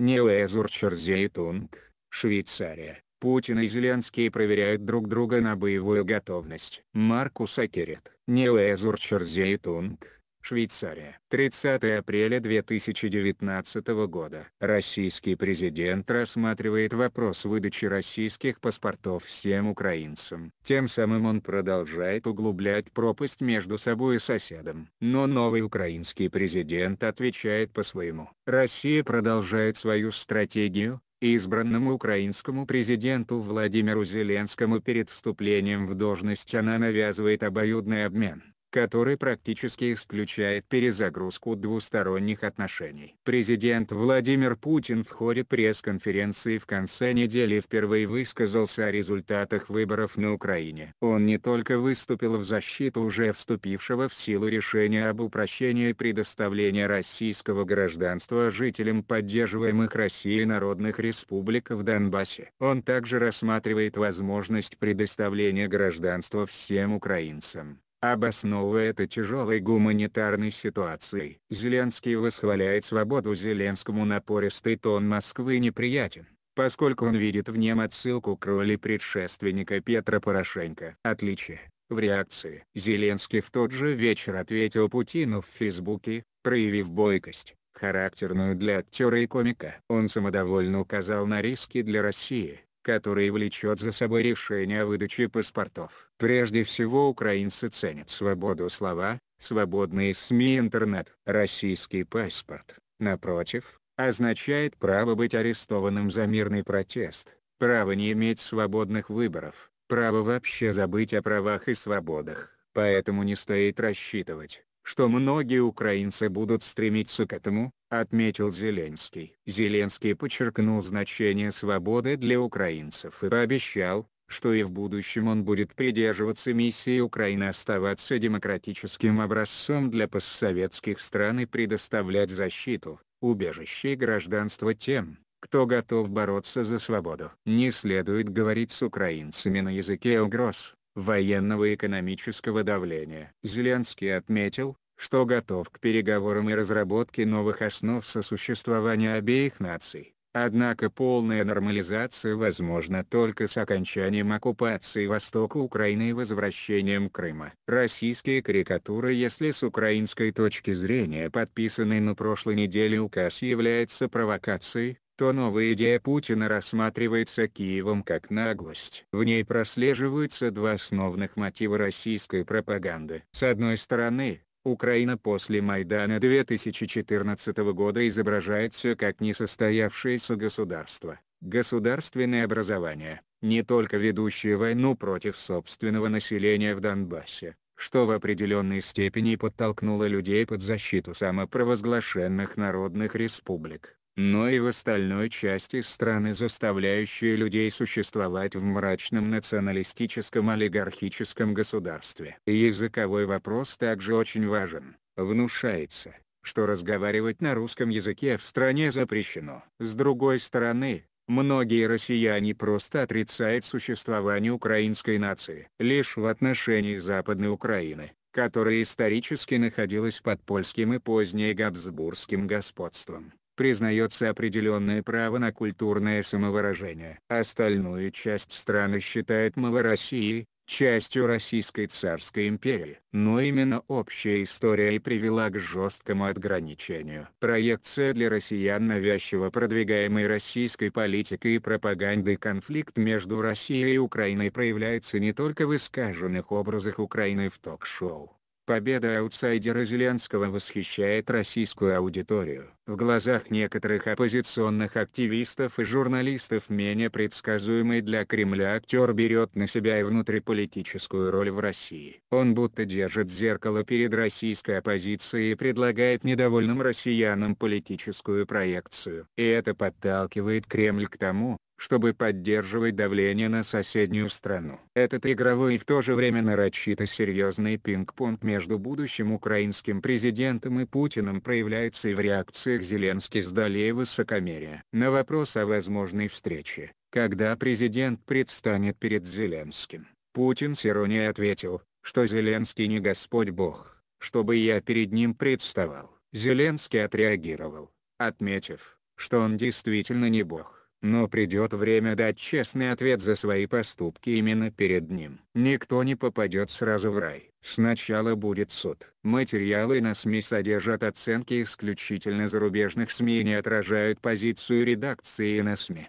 Неуэзурчерзейтунг, Швейцария. Путин и Зеленский проверяют друг друга на боевую готовность. Маркус Акерет. Неуэзурчерзейтунг, Швейцария. 30 апреля 2019 года. Российский президент рассматривает вопрос выдачи российских паспортов всем украинцам. Тем самым он продолжает углублять пропасть между собой и соседом. Но новый украинский президент отвечает по-своему. Россия продолжает свою стратегию, избранному украинскому президенту Владимиру Зеленскому перед вступлением в должность она навязывает обоюдный обмен который практически исключает перезагрузку двусторонних отношений. Президент Владимир Путин в ходе пресс-конференции в конце недели впервые высказался о результатах выборов на Украине. Он не только выступил в защиту уже вступившего в силу решения об упрощении предоставления российского гражданства жителям поддерживаемых Россией народных республик в Донбассе. Он также рассматривает возможность предоставления гражданства всем украинцам обосновывая это тяжелой гуманитарной ситуацией. Зеленский восхваляет свободу Зеленскому напористый тон Москвы неприятен, поскольку он видит в нем отсылку к роли предшественника Петра Порошенко. Отличие. В реакции Зеленский в тот же вечер ответил Путину в Фейсбуке, проявив бойкость, характерную для актера и комика. Он самодовольно указал на риски для России, который влечет за собой решение о выдаче паспортов. Прежде всего украинцы ценят свободу слова, свободные СМИ и интернет. Российский паспорт, напротив, означает право быть арестованным за мирный протест, право не иметь свободных выборов, право вообще забыть о правах и свободах. Поэтому не стоит рассчитывать, что многие украинцы будут стремиться к этому, отметил Зеленский. Зеленский подчеркнул значение свободы для украинцев и пообещал, что и в будущем он будет придерживаться миссии Украины оставаться демократическим образцом для постсоветских стран и предоставлять защиту, убежище и гражданство тем, кто готов бороться за свободу. Не следует говорить с украинцами на языке угроз, военного и экономического давления. Зеленский отметил, что готов к переговорам и разработке новых основ сосуществования обеих наций. Однако полная нормализация возможна только с окончанием оккупации Востока Украины и возвращением Крыма. Российские карикатуры если с украинской точки зрения подписанный на прошлой неделе указ является провокацией, что новая идея Путина рассматривается Киевом как наглость. В ней прослеживаются два основных мотива российской пропаганды. С одной стороны, Украина после Майдана 2014 года изображает все как несостоявшееся государство, государственное образование, не только ведущее войну против собственного населения в Донбассе, что в определенной степени подтолкнуло людей под защиту самопровозглашенных народных республик но и в остальной части страны заставляющие людей существовать в мрачном националистическом олигархическом государстве. Языковой вопрос также очень важен. Внушается, что разговаривать на русском языке в стране запрещено. С другой стороны, Многие россияне просто отрицают существование украинской нации. Лишь в отношении Западной Украины, которая исторически находилась под польским и позднее габсбургским господством, признается определенное право на культурное самовыражение. Остальную часть страны считает Малороссией, частью Российской Царской империи. Но именно общая история и привела к жесткому отграничению. Проекция для россиян навязчиво продвигаемой российской политикой и пропагандой конфликт между Россией и Украиной проявляется не только в искаженных образах Украины в ток-шоу, Победа аутсайдера Зеленского восхищает российскую аудиторию. В глазах некоторых оппозиционных активистов и журналистов менее предсказуемый для Кремля актер берет на себя и внутриполитическую роль в России. Он будто держит зеркало перед российской оппозицией и предлагает недовольным россиянам политическую проекцию. И это подталкивает Кремль к тому, чтобы поддерживать давление на соседнюю страну. Этот игровой и в то же время нарочито серьезный пинг-понг между будущим украинским президентом и Путиным проявляется и в реакциях Зеленский с долей высокомерия. На вопрос о возможной встрече, когда президент предстанет перед Зеленским, Путин с иронией ответил, что Зеленский не Господь Бог, чтобы я перед ним представал. Зеленский отреагировал, отметив, что он действительно не Бог но придет время дать честный ответ за свои поступки именно перед ним. Никто не попадет сразу в рай. Сначала будет суд. Материалы на СМИ содержат оценки исключительно зарубежных СМИ и не отражают позицию редакции на СМИ.